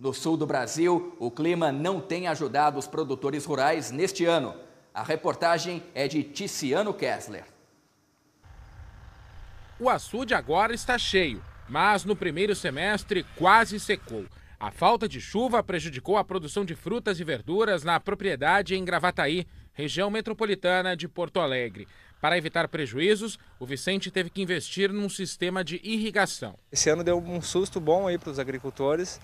No sul do Brasil, o clima não tem ajudado os produtores rurais neste ano. A reportagem é de Ticiano Kessler. O açude agora está cheio, mas no primeiro semestre quase secou. A falta de chuva prejudicou a produção de frutas e verduras na propriedade em Gravataí, região metropolitana de Porto Alegre. Para evitar prejuízos, o Vicente teve que investir num sistema de irrigação. Esse ano deu um susto bom aí para os agricultores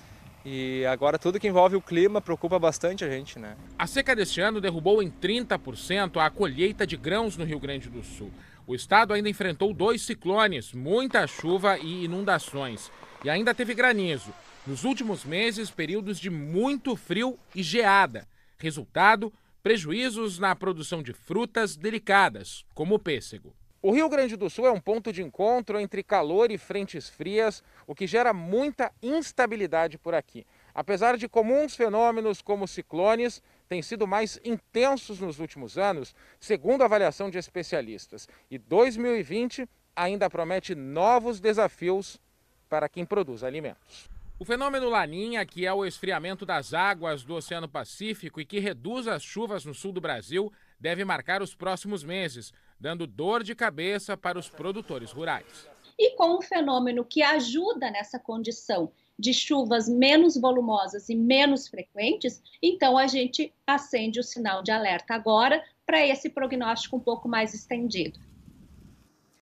e agora tudo que envolve o clima preocupa bastante a gente, né? A seca deste ano derrubou em 30% a colheita de grãos no Rio Grande do Sul. O estado ainda enfrentou dois ciclones, muita chuva e inundações. E ainda teve granizo. Nos últimos meses, períodos de muito frio e geada. Resultado: prejuízos na produção de frutas delicadas, como o pêssego. O Rio Grande do Sul é um ponto de encontro entre calor e frentes frias, o que gera muita instabilidade por aqui. Apesar de comuns fenômenos como ciclones têm sido mais intensos nos últimos anos, segundo a avaliação de especialistas, e 2020 ainda promete novos desafios para quem produz alimentos. O fenômeno Laninha, que é o esfriamento das águas do Oceano Pacífico e que reduz as chuvas no sul do Brasil, deve marcar os próximos meses, dando dor de cabeça para os produtores rurais. E com um fenômeno que ajuda nessa condição de chuvas menos volumosas e menos frequentes, então a gente acende o sinal de alerta agora para esse prognóstico um pouco mais estendido.